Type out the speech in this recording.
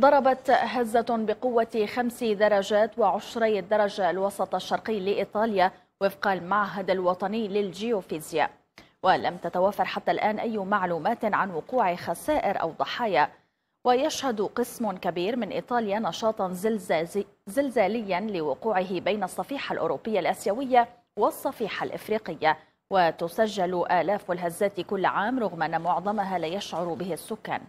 ضربت هزة بقوة خمس درجات وعشري الدرجة الوسط الشرقي لإيطاليا وفق المعهد الوطني للجيوفيزياء ولم تتوافر حتى الآن أي معلومات عن وقوع خسائر أو ضحايا ويشهد قسم كبير من إيطاليا نشاطا زلزاليا لوقوعه بين الصفيحة الأوروبية الأسيوية والصفيحة الإفريقية وتسجل آلاف الهزات كل عام رغم أن معظمها لا يشعر به السكان